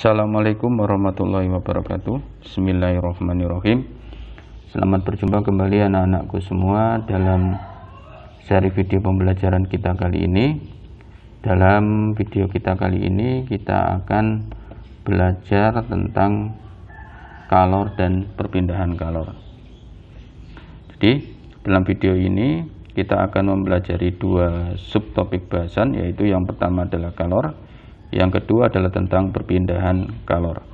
Assalamualaikum warahmatullahi wabarakatuh Bismillahirrahmanirrahim Selamat berjumpa kembali anak-anakku semua dalam seri video pembelajaran kita kali ini Dalam video kita kali ini kita akan belajar tentang kalor dan perpindahan kalor Jadi dalam video ini kita akan mempelajari dua subtopik bahasan yaitu yang pertama adalah kalor yang kedua adalah tentang perpindahan kalor.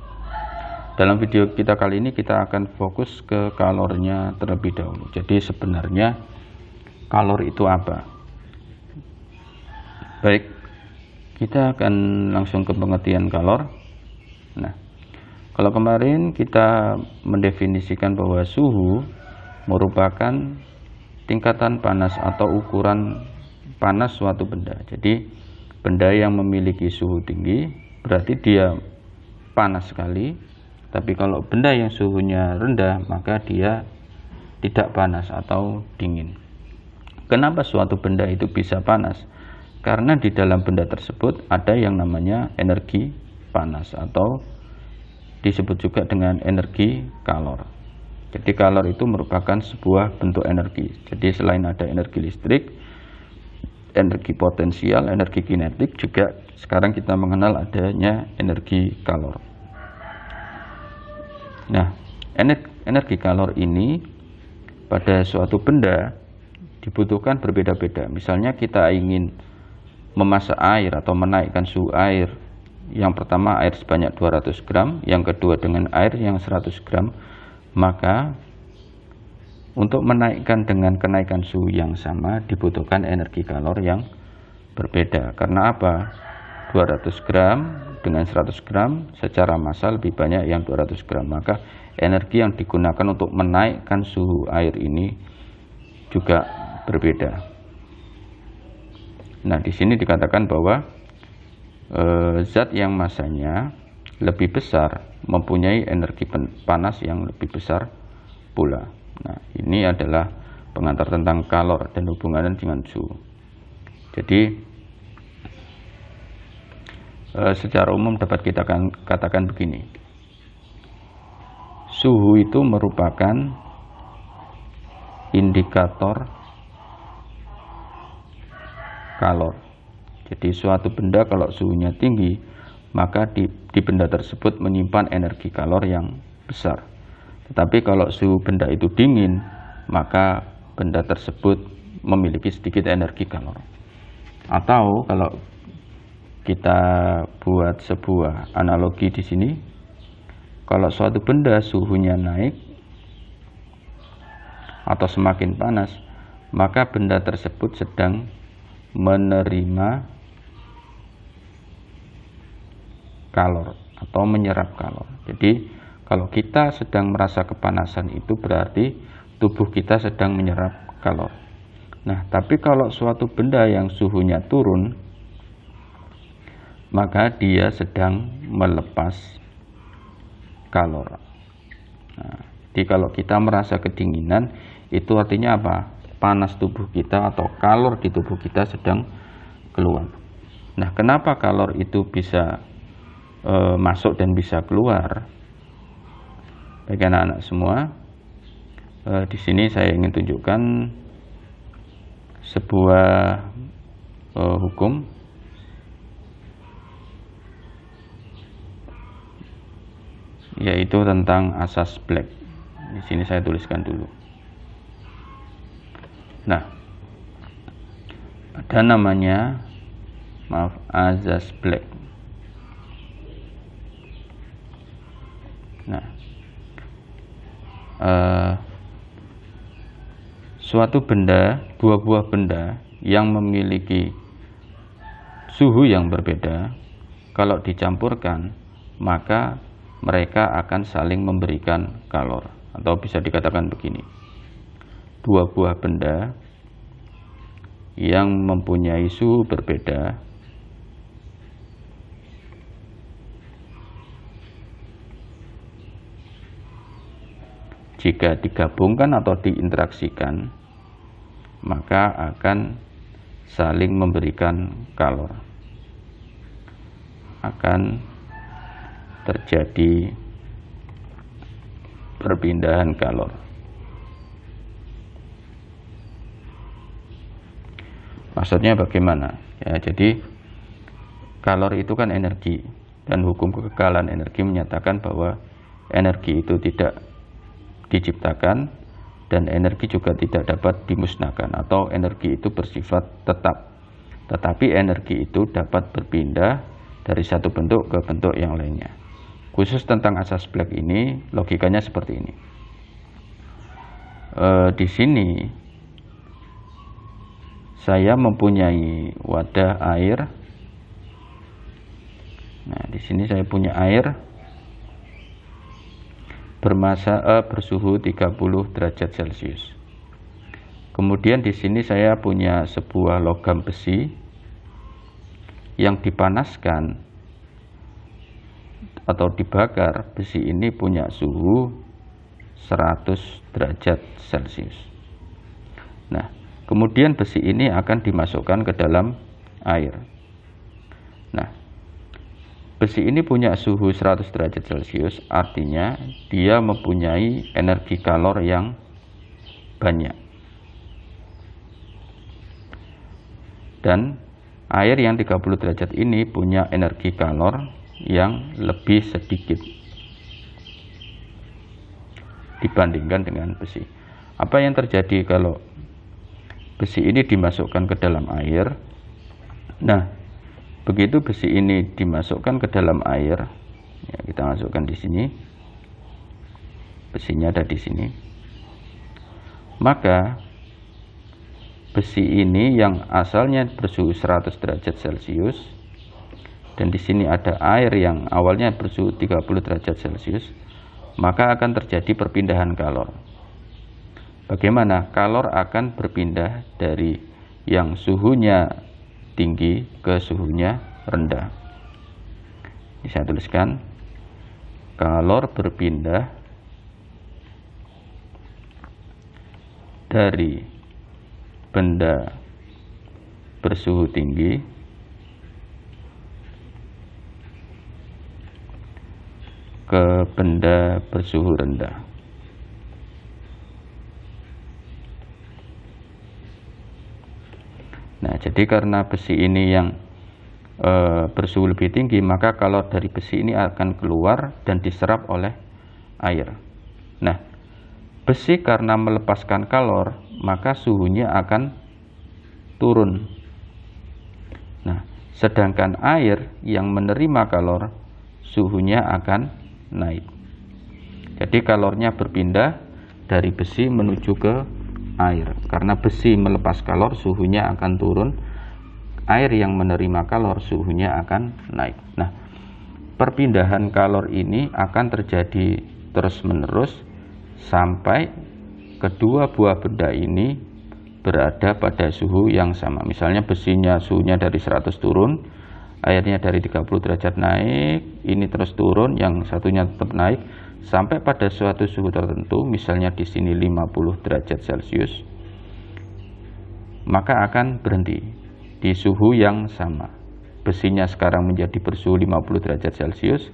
Dalam video kita kali ini kita akan fokus ke kalornya terlebih dahulu. Jadi sebenarnya kalor itu apa? Baik, kita akan langsung ke pengertian kalor. Nah, kalau kemarin kita mendefinisikan bahwa suhu merupakan tingkatan panas atau ukuran panas suatu benda. Jadi Benda yang memiliki suhu tinggi berarti dia panas sekali, tapi kalau benda yang suhunya rendah maka dia tidak panas atau dingin. Kenapa suatu benda itu bisa panas? Karena di dalam benda tersebut ada yang namanya energi panas atau disebut juga dengan energi kalor. Jadi kalor itu merupakan sebuah bentuk energi. Jadi selain ada energi listrik, energi potensial, energi kinetik juga sekarang kita mengenal adanya energi kalor. Nah, energi kalor ini pada suatu benda dibutuhkan berbeda-beda. Misalnya kita ingin memasak air atau menaikkan suhu air. Yang pertama air sebanyak 200 gram, yang kedua dengan air yang 100 gram, maka untuk menaikkan dengan kenaikan suhu yang sama dibutuhkan energi kalor yang berbeda. Karena apa? 200 gram dengan 100 gram secara massa lebih banyak yang 200 gram. Maka energi yang digunakan untuk menaikkan suhu air ini juga berbeda. Nah, di sini dikatakan bahwa e, zat yang masanya lebih besar mempunyai energi panas yang lebih besar pula. Nah, ini adalah pengantar tentang kalor dan hubungannya dengan suhu. Jadi eh, secara umum dapat kita kan- katakan begini. Suhu itu merupakan indikator kalor. Jadi suatu benda kalau suhunya tinggi, maka di, di benda tersebut menyimpan energi kalor yang besar. Tetapi kalau suhu benda itu dingin, maka benda tersebut memiliki sedikit energi kalor. Atau kalau kita buat sebuah analogi di sini, kalau suatu benda suhunya naik atau semakin panas, maka benda tersebut sedang menerima kalor atau menyerap kalor. Jadi kalau kita sedang merasa kepanasan itu berarti tubuh kita sedang menyerap kalor. Nah, tapi kalau suatu benda yang suhunya turun, maka dia sedang melepas kalor. Nah, jadi kalau kita merasa kedinginan, itu artinya apa? Panas tubuh kita atau kalor di tubuh kita sedang keluar. Nah, kenapa kalor itu bisa e, masuk dan bisa keluar? bagi anak-anak semua eh, di sini saya ingin tunjukkan sebuah eh, hukum yaitu tentang asas black di sini saya tuliskan dulu nah ada namanya maaf asas black nah Eh, suatu benda, dua buah benda yang memiliki suhu yang berbeda, kalau dicampurkan, maka mereka akan saling memberikan kalor, atau bisa dikatakan begini: dua buah benda yang mempunyai suhu berbeda jika digabungkan atau diinteraksikan maka akan saling memberikan kalor akan terjadi perpindahan kalor maksudnya bagaimana ya jadi kalor itu kan energi dan hukum kekekalan energi menyatakan bahwa energi itu tidak diciptakan dan energi juga tidak dapat dimusnahkan atau energi itu bersifat tetap. Tetapi energi itu dapat berpindah dari satu bentuk ke bentuk yang lainnya. Khusus tentang asas black ini logikanya seperti ini. E, di sini saya mempunyai wadah air. Nah, di sini saya punya air bermasa eh, bersuhu 30 derajat Celcius. Kemudian di sini saya punya sebuah logam besi yang dipanaskan atau dibakar, besi ini punya suhu 100 derajat Celcius. Nah, kemudian besi ini akan dimasukkan ke dalam air. Nah, besi ini punya suhu 100 derajat celcius artinya dia mempunyai energi kalor yang banyak dan air yang 30 derajat ini punya energi kalor yang lebih sedikit dibandingkan dengan besi apa yang terjadi kalau besi ini dimasukkan ke dalam air nah begitu besi ini dimasukkan ke dalam air ya, kita masukkan di sini besinya ada di sini maka besi ini yang asalnya bersuhu 100 derajat celcius dan di sini ada air yang awalnya bersuhu 30 derajat celcius maka akan terjadi perpindahan kalor bagaimana kalor akan berpindah dari yang suhunya tinggi ke suhunya rendah. Ini saya tuliskan kalor berpindah dari benda bersuhu tinggi ke benda bersuhu rendah. Nah, jadi karena besi ini yang e, bersuhu lebih tinggi, maka kalau dari besi ini akan keluar dan diserap oleh air. Nah, besi karena melepaskan kalor, maka suhunya akan turun. Nah, sedangkan air yang menerima kalor, suhunya akan naik. Jadi kalornya berpindah dari besi menuju ke air karena besi melepas kalor suhunya akan turun air yang menerima kalor suhunya akan naik nah perpindahan kalor ini akan terjadi terus-menerus sampai kedua buah benda ini berada pada suhu yang sama misalnya besinya suhunya dari 100 turun airnya dari 30 derajat naik ini terus turun yang satunya tetap naik sampai pada suatu suhu tertentu, misalnya di sini 50 derajat Celcius, maka akan berhenti di suhu yang sama. Besinya sekarang menjadi bersuhu 50 derajat Celcius,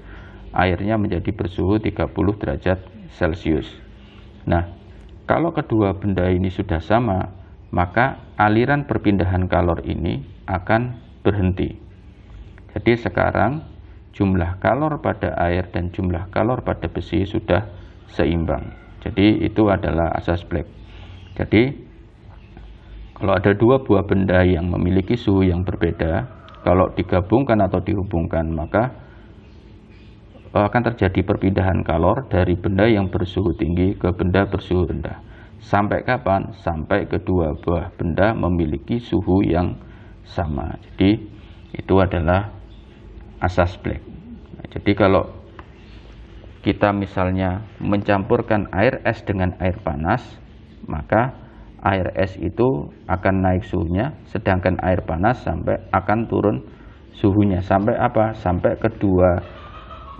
airnya menjadi bersuhu 30 derajat Celcius. Nah, kalau kedua benda ini sudah sama, maka aliran perpindahan kalor ini akan berhenti. Jadi sekarang jumlah kalor pada air dan jumlah kalor pada besi sudah seimbang. Jadi itu adalah asas black. Jadi kalau ada dua buah benda yang memiliki suhu yang berbeda, kalau digabungkan atau dihubungkan maka eh, akan terjadi perpindahan kalor dari benda yang bersuhu tinggi ke benda bersuhu rendah. Sampai kapan? Sampai kedua buah benda memiliki suhu yang sama. Jadi itu adalah asas black. Nah, jadi kalau kita misalnya mencampurkan air es dengan air panas, maka air es itu akan naik suhunya, sedangkan air panas sampai akan turun suhunya sampai apa? Sampai kedua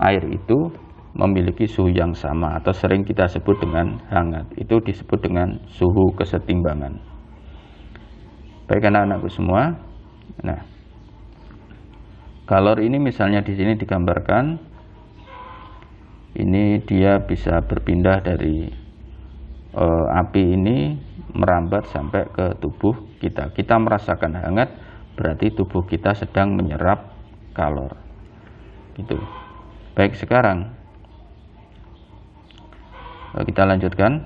air itu memiliki suhu yang sama atau sering kita sebut dengan hangat. Itu disebut dengan suhu kesetimbangan. Baik anak-anakku semua. Nah, Kalor ini misalnya di sini digambarkan ini dia bisa berpindah dari e, api ini merambat sampai ke tubuh kita. Kita merasakan hangat berarti tubuh kita sedang menyerap kalor. Gitu. Baik, sekarang eh, kita lanjutkan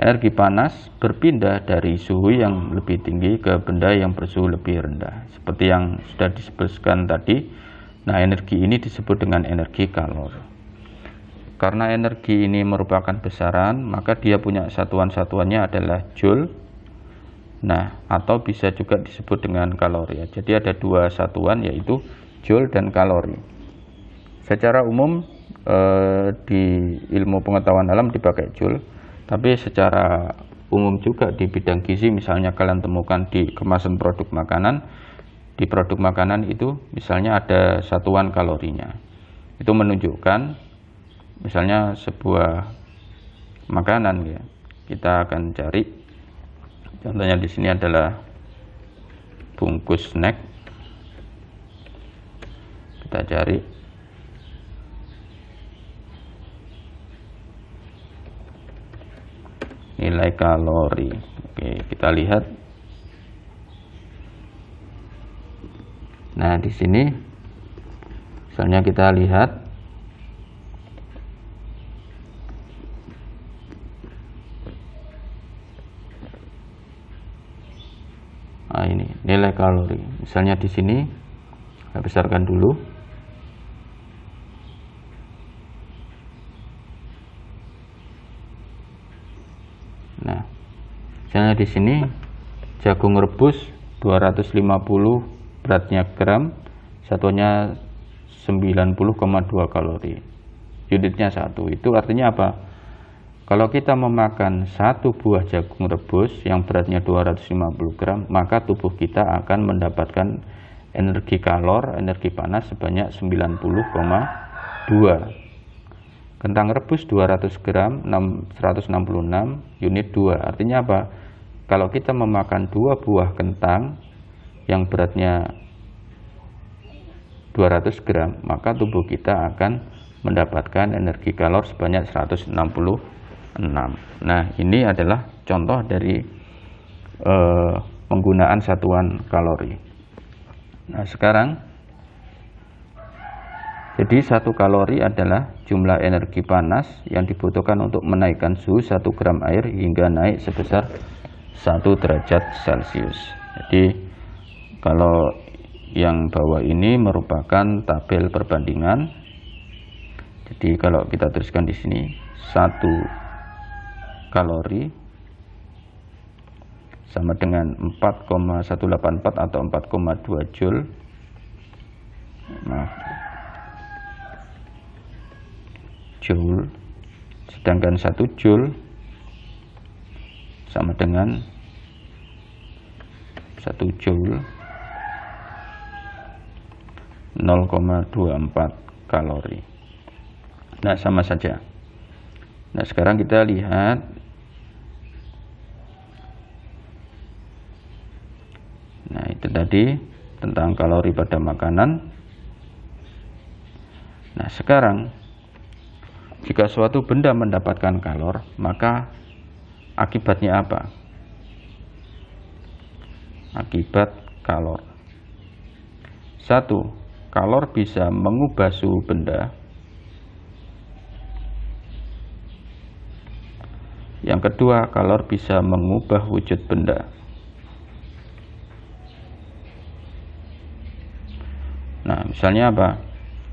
energi panas berpindah dari suhu yang lebih tinggi ke benda yang bersuhu lebih rendah. Seperti yang sudah disebutkan tadi, nah energi ini disebut dengan energi kalor. Karena energi ini merupakan besaran, maka dia punya satuan-satuannya adalah joule. Nah, atau bisa juga disebut dengan kalori. Jadi ada dua satuan yaitu joule dan kalori. Secara umum eh, di ilmu pengetahuan alam dipakai joule tapi secara umum juga di bidang gizi misalnya kalian temukan di kemasan produk makanan di produk makanan itu misalnya ada satuan kalorinya itu menunjukkan misalnya sebuah makanan ya kita akan cari contohnya di sini adalah bungkus snack kita cari nilai kalori oke kita lihat nah di sini misalnya kita lihat nah ini nilai kalori misalnya di sini saya besarkan dulu misalnya di sini jagung rebus 250 beratnya gram satunya 90,2 kalori unitnya satu itu artinya apa kalau kita memakan satu buah jagung rebus yang beratnya 250 gram maka tubuh kita akan mendapatkan energi kalor energi panas sebanyak 90,2 Kentang rebus 200 gram 166 unit 2. Artinya apa? Kalau kita memakan dua buah kentang yang beratnya 200 gram, maka tubuh kita akan mendapatkan energi kalor sebanyak 166. Nah, ini adalah contoh dari eh, penggunaan satuan kalori. Nah, sekarang jadi satu kalori adalah jumlah energi panas yang dibutuhkan untuk menaikkan suhu 1 gram air hingga naik sebesar 1 derajat Celcius. Jadi kalau yang bawah ini merupakan tabel perbandingan. Jadi kalau kita tuliskan di sini 1 kalori sama dengan 4,184 atau 4,2 joule. Nah. joule sedangkan 1 joule sama dengan 1 joule 0,24 kalori nah sama saja nah sekarang kita lihat nah itu tadi tentang kalori pada makanan nah sekarang jika suatu benda mendapatkan kalor, maka akibatnya apa? Akibat kalor. Satu, kalor bisa mengubah suhu benda. Yang kedua, kalor bisa mengubah wujud benda. Nah, misalnya apa?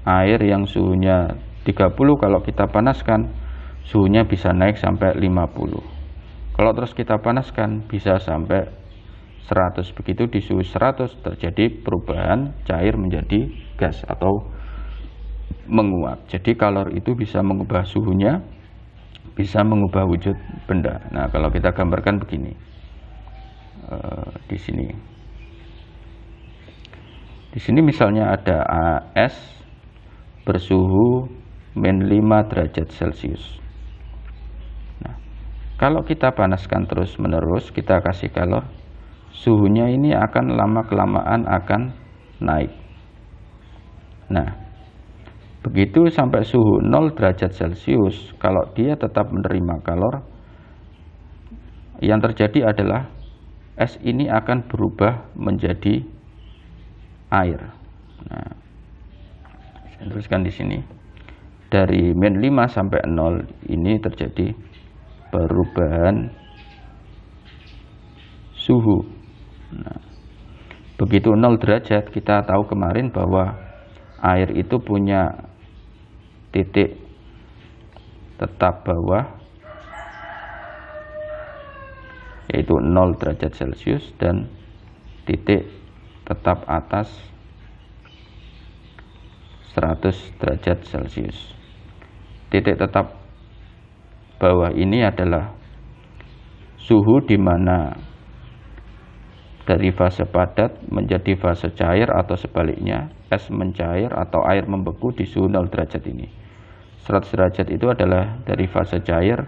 Air yang suhunya 30 kalau kita panaskan suhunya bisa naik sampai 50 kalau terus kita panaskan bisa sampai 100 begitu di suhu 100 terjadi perubahan cair menjadi gas atau menguap jadi kalor itu bisa mengubah suhunya bisa mengubah wujud benda nah kalau kita gambarkan begini e, di sini di sini misalnya ada AS bersuhu min 5 derajat celcius nah, kalau kita panaskan terus menerus kita kasih kalor, suhunya ini akan lama kelamaan akan naik nah begitu sampai suhu 0 derajat celcius kalau dia tetap menerima kalor yang terjadi adalah es ini akan berubah menjadi air nah, saya teruskan di sini dari min 5 sampai 0 ini terjadi perubahan suhu nah, begitu 0 derajat kita tahu kemarin bahwa air itu punya titik tetap bawah yaitu 0 derajat celcius dan titik tetap atas 100 derajat celcius titik tetap bawah ini adalah suhu di mana dari fase padat menjadi fase cair atau sebaliknya es mencair atau air membeku di suhu 0 derajat ini 100 derajat itu adalah dari fase cair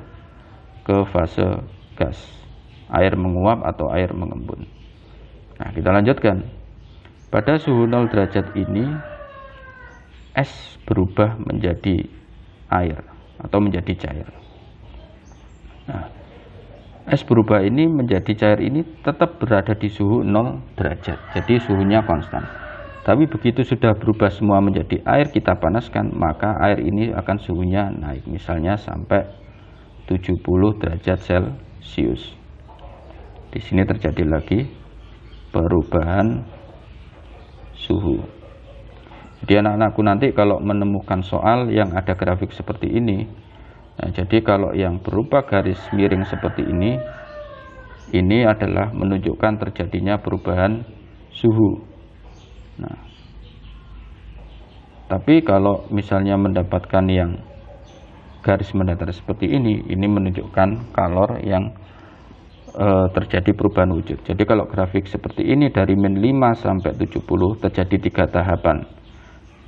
ke fase gas air menguap atau air mengembun nah kita lanjutkan pada suhu 0 derajat ini es berubah menjadi air atau menjadi cair. Nah, es berubah ini menjadi cair ini tetap berada di suhu 0 derajat. Jadi suhunya konstan. Tapi begitu sudah berubah semua menjadi air kita panaskan, maka air ini akan suhunya naik misalnya sampai 70 derajat Celcius. Di sini terjadi lagi perubahan suhu. Jadi anak-anakku nanti kalau menemukan soal yang ada grafik seperti ini, nah, jadi kalau yang berupa garis miring seperti ini, ini adalah menunjukkan terjadinya perubahan suhu. Nah, tapi kalau misalnya mendapatkan yang garis mendatar seperti ini, ini menunjukkan kalor yang e, terjadi perubahan wujud. Jadi kalau grafik seperti ini dari min 5 sampai 70 terjadi tiga tahapan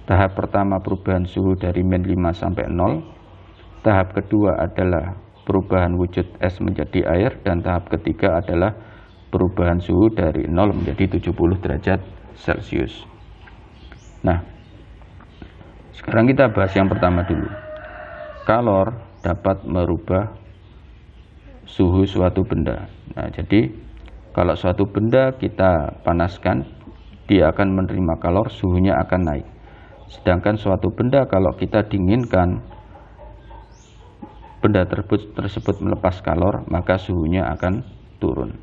Tahap pertama perubahan suhu dari min 5 sampai 0. Tahap kedua adalah perubahan wujud es menjadi air dan tahap ketiga adalah perubahan suhu dari 0 menjadi 70 derajat Celcius. Nah, sekarang kita bahas yang pertama dulu. Kalor dapat merubah suhu suatu benda. Nah, jadi kalau suatu benda kita panaskan, dia akan menerima kalor, suhunya akan naik. Sedangkan suatu benda kalau kita dinginkan benda tersebut tersebut melepas kalor, maka suhunya akan turun.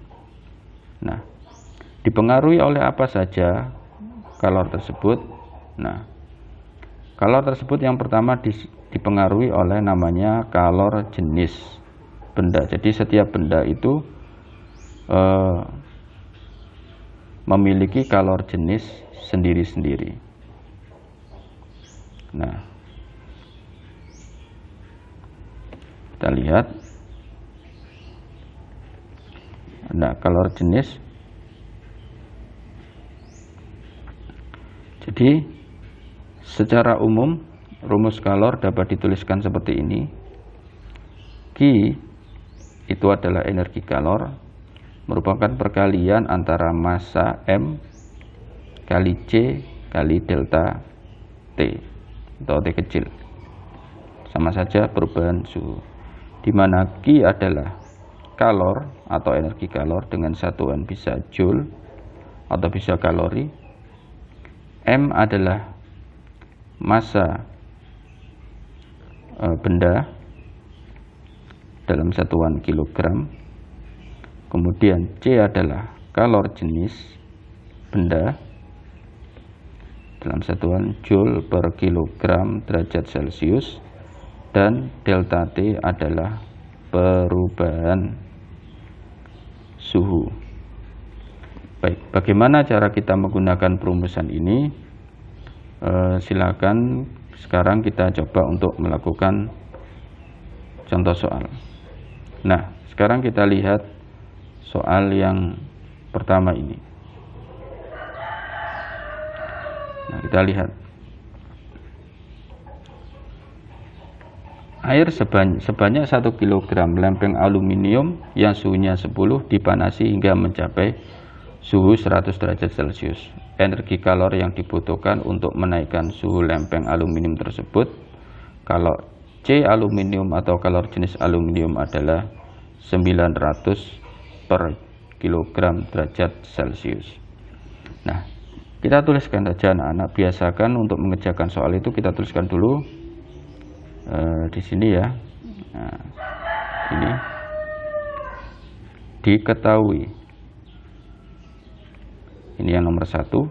Nah, dipengaruhi oleh apa saja kalor tersebut? Nah, kalor tersebut yang pertama dipengaruhi oleh namanya kalor jenis benda. Jadi setiap benda itu eh, memiliki kalor jenis sendiri-sendiri. Nah, kita lihat. Nah, kalor jenis. Jadi, secara umum rumus kalor dapat dituliskan seperti ini. Ki itu adalah energi kalor merupakan perkalian antara massa M kali C kali delta T atau T kecil sama saja perubahan suhu di mana Q adalah kalor atau energi kalor dengan satuan bisa joule atau bisa kalori M adalah massa e, benda dalam satuan kilogram kemudian C adalah kalor jenis benda dalam satuan joule per kilogram derajat celcius dan delta T adalah perubahan suhu baik bagaimana cara kita menggunakan perumusan ini e, silakan sekarang kita coba untuk melakukan contoh soal nah sekarang kita lihat soal yang pertama ini Nah, kita lihat. Air sebanyak, sebanyak 1 kg lempeng aluminium yang suhunya 10 dipanasi hingga mencapai suhu 100 derajat Celcius. Energi kalor yang dibutuhkan untuk menaikkan suhu lempeng aluminium tersebut kalau C aluminium atau kalor jenis aluminium adalah 900 per kilogram derajat Celcius. Nah, kita tuliskan saja anak-anak biasakan untuk mengerjakan soal itu kita tuliskan dulu e, di sini ya nah, ini diketahui ini yang nomor satu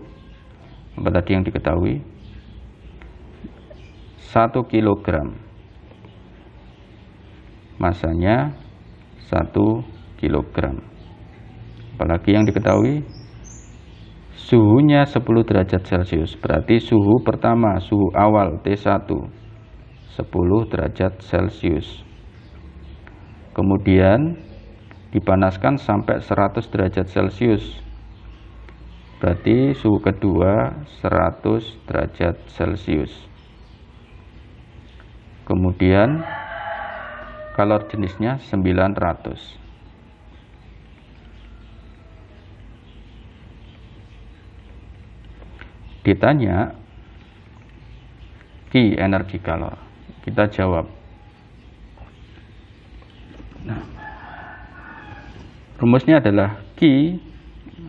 apa tadi yang diketahui 1 kilogram masanya 1 kilogram apalagi yang diketahui suhunya 10 derajat celcius berarti suhu pertama suhu awal T1 10 derajat celcius kemudian dipanaskan sampai 100 derajat celcius berarti suhu kedua 100 derajat celcius kemudian kalor jenisnya 900 ditanya ki energi kalor kita jawab nah, rumusnya adalah ki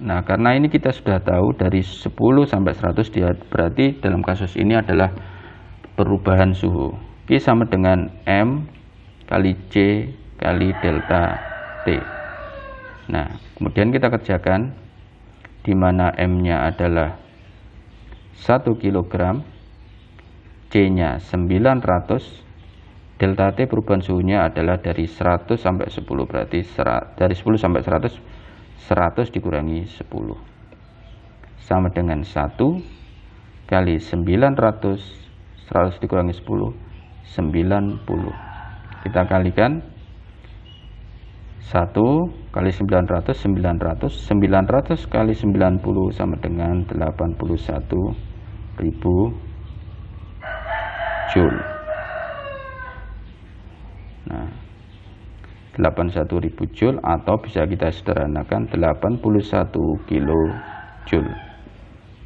nah karena ini kita sudah tahu dari 10 sampai 100 dia berarti dalam kasus ini adalah perubahan suhu ki sama dengan M kali C kali delta T nah kemudian kita kerjakan di mana M nya adalah 1 kg C-nya 900 delta T perubahan suhunya adalah dari 100 sampai 10 berarti serat, dari 10 sampai 100 100 dikurangi 10 sama dengan 1 kali 900 100 dikurangi 10 90 kita kalikan 1 kali 900 900 900 kali 90 sama dengan 81 ribu joule nah 81 ribu joule atau bisa kita sederhanakan 81 kilo joule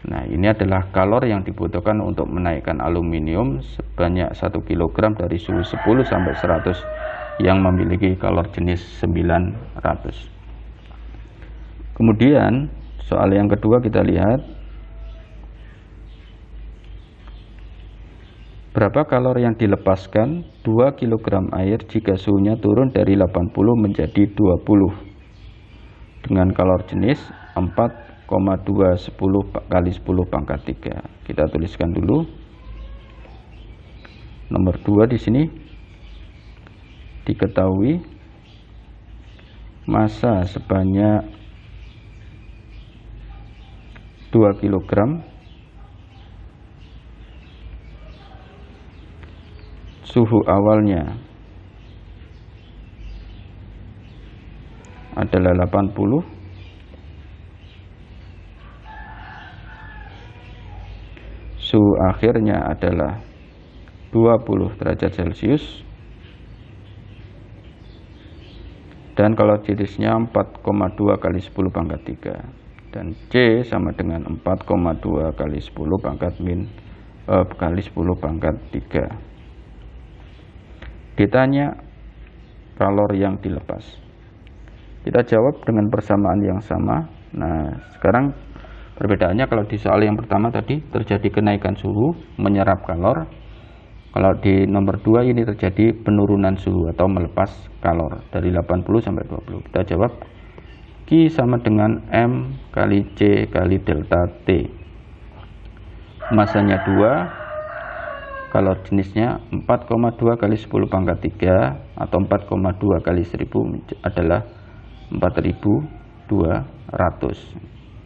nah ini adalah kalor yang dibutuhkan untuk menaikkan aluminium sebanyak 1 kg dari suhu 10 sampai 100 yang memiliki color jenis 900 kemudian soal yang kedua kita lihat berapa kalor yang dilepaskan 2 kg air jika suhunya turun dari 80 menjadi 20 dengan kalor jenis 4,2 kali 10 pangkat 3 kita tuliskan dulu nomor 2 di sini diketahui massa sebanyak 2 kg suhu awalnya adalah 80 suhu akhirnya adalah 20 derajat celcius dan kalau jenisnya 4,2 kali 10 pangkat 3 dan C sama dengan 4,2 kali 10 pangkat min eh, kali 10 pangkat 3 ditanya kalor yang dilepas kita jawab dengan persamaan yang sama nah sekarang perbedaannya kalau di soal yang pertama tadi terjadi kenaikan suhu menyerap kalor kalau di nomor 2 ini terjadi penurunan suhu atau melepas kalor dari 80 sampai 20. Kita jawab Q sama dengan M kali C kali delta T. Masanya 2, kalor jenisnya 4,2 kali 10 pangkat 3 atau 4,2 kali 1000 adalah 4200.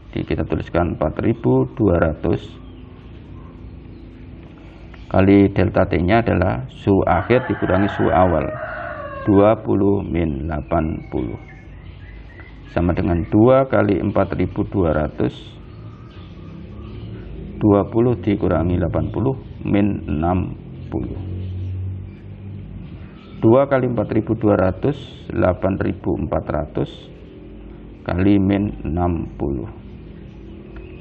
Jadi kita tuliskan 4200 kali delta T-nya adalah su akhir dikurangi su awal. 20 min 80 sama dengan 2 kali 4200 20 dikurangi 80 min 60 2 kali 4200 8400 kali min 60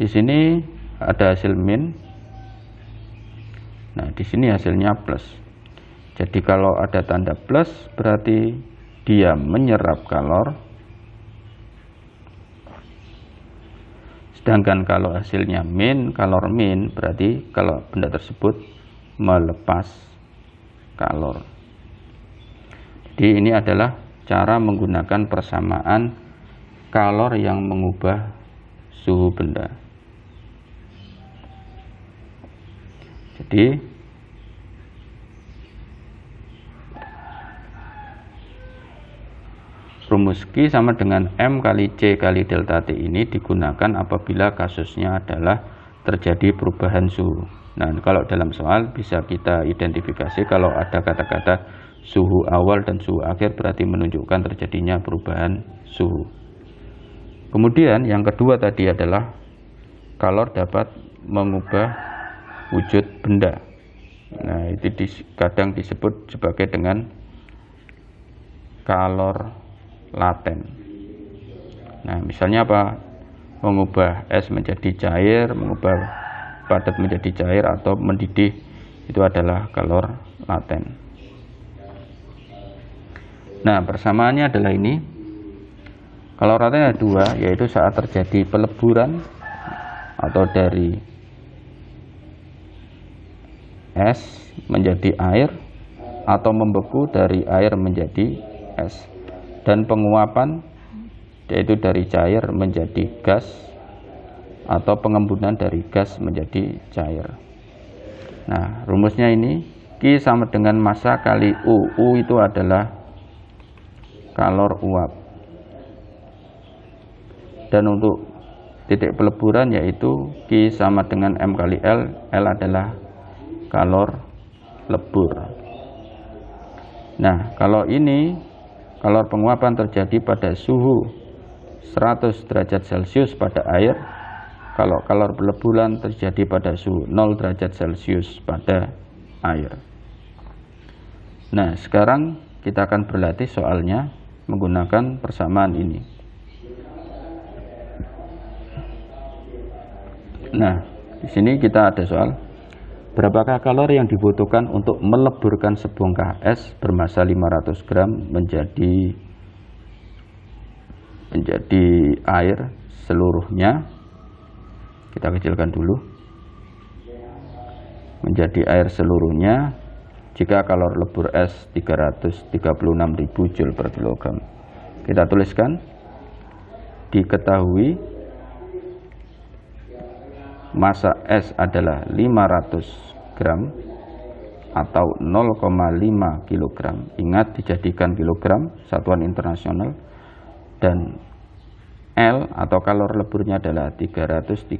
di sini ada hasil min nah di sini hasilnya plus jadi kalau ada tanda plus berarti dia menyerap kalor sedangkan kalau hasilnya min kalor min berarti kalau benda tersebut melepas kalor jadi ini adalah cara menggunakan persamaan kalor yang mengubah suhu benda di rumus Q sama dengan M kali C kali delta T ini digunakan apabila kasusnya adalah terjadi perubahan suhu. Nah, kalau dalam soal bisa kita identifikasi kalau ada kata-kata suhu awal dan suhu akhir berarti menunjukkan terjadinya perubahan suhu. Kemudian yang kedua tadi adalah kalor dapat mengubah wujud benda. Nah, itu dis, kadang disebut sebagai dengan kalor laten. Nah, misalnya apa? Mengubah es menjadi cair, mengubah padat menjadi cair atau mendidih itu adalah kalor laten. Nah, persamaannya adalah ini. Kalor laten dua, yaitu saat terjadi peleburan atau dari es menjadi air atau membeku dari air menjadi es dan penguapan yaitu dari cair menjadi gas atau pengembunan dari gas menjadi cair. Nah, rumusnya ini Q sama dengan massa kali U. U itu adalah kalor uap. Dan untuk titik peleburan yaitu Q sama dengan M kali L. L adalah kalor lebur. Nah, kalau ini kalor penguapan terjadi pada suhu 100 derajat Celcius pada air, kalau kalor peleburan terjadi pada suhu 0 derajat Celcius pada air. Nah, sekarang kita akan berlatih soalnya menggunakan persamaan ini. Nah, di sini kita ada soal Berapakah kalori yang dibutuhkan untuk meleburkan sebongkah es bermassa 500 gram menjadi menjadi air seluruhnya? Kita kecilkan dulu. Menjadi air seluruhnya jika kalor lebur es 336.000 joule per kilogram. Kita tuliskan diketahui massa S adalah 500 gram atau 0,5 kg. Ingat dijadikan kilogram satuan internasional dan L atau kalor leburnya adalah 336.000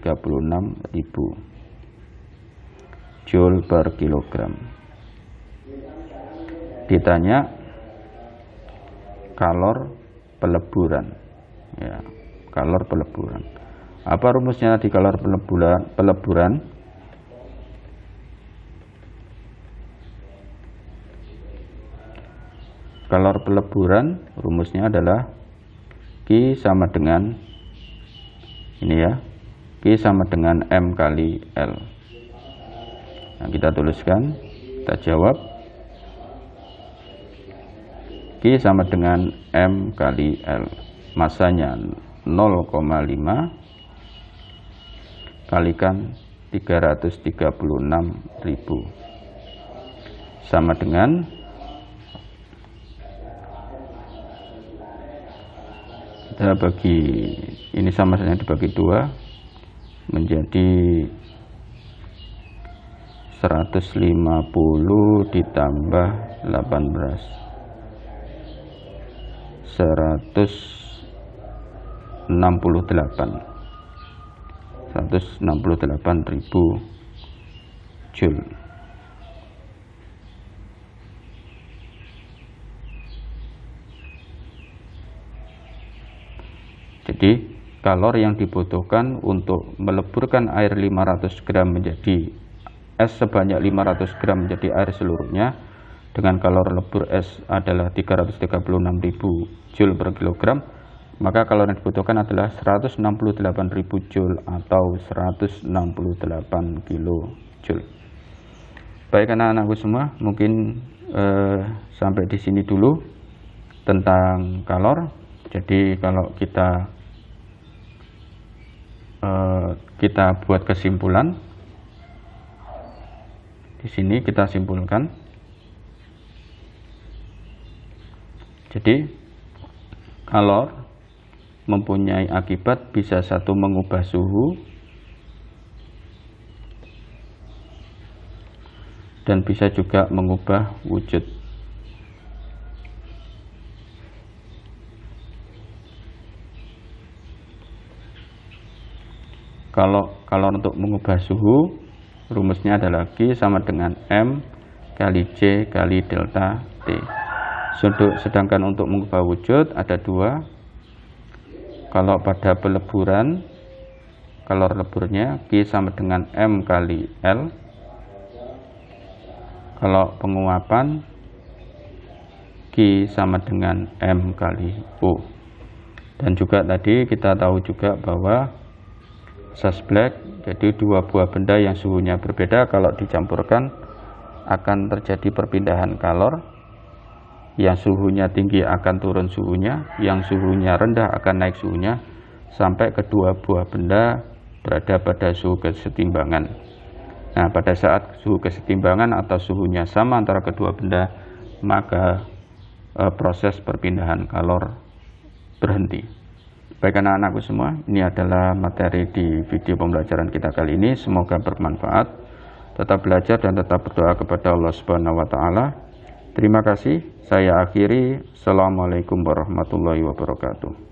joule per kilogram. Ditanya kalor peleburan. Ya, kalor peleburan. Apa rumusnya di kalor peleburan? Kalor peleburan rumusnya adalah Q sama dengan ini ya Q sama dengan M kali L nah, kita tuliskan kita jawab Q sama dengan M kali L masanya 0,5 kalikan 336.000 sama dengan 3 bagi ini sama saja dibagi dua menjadi 150 ditambah 18 168 168.000 joule. Jadi kalor yang dibutuhkan untuk meleburkan air 500 gram menjadi es sebanyak 500 gram menjadi air seluruhnya dengan kalor lebur es adalah 336.000 joule per kilogram maka kalau yang dibutuhkan adalah 168.000 Joule atau 168 joule. Baik anak-anakku semua, mungkin eh, sampai di sini dulu tentang kalor. Jadi kalau kita eh, kita buat kesimpulan di sini kita simpulkan. Jadi kalor mempunyai akibat bisa satu mengubah suhu dan bisa juga mengubah wujud kalau kalau untuk mengubah suhu rumusnya ada lagi sama dengan M kali C kali delta T sedangkan untuk mengubah wujud ada dua kalau pada peleburan kalau leburnya G sama dengan M kali L kalau penguapan G sama dengan M kali U dan juga tadi kita tahu juga bahwa black, jadi dua buah benda yang suhunya berbeda kalau dicampurkan akan terjadi perpindahan kalor yang suhunya tinggi akan turun suhunya, yang suhunya rendah akan naik suhunya, sampai kedua buah benda berada pada suhu kesetimbangan. Nah, pada saat suhu kesetimbangan atau suhunya sama antara kedua benda, maka e, proses perpindahan kalor berhenti. Baik anak-anakku semua, ini adalah materi di video pembelajaran kita kali ini. Semoga bermanfaat. Tetap belajar dan tetap berdoa kepada Allah Subhanahu wa taala. Terima kasih, saya akhiri. Assalamualaikum warahmatullahi wabarakatuh.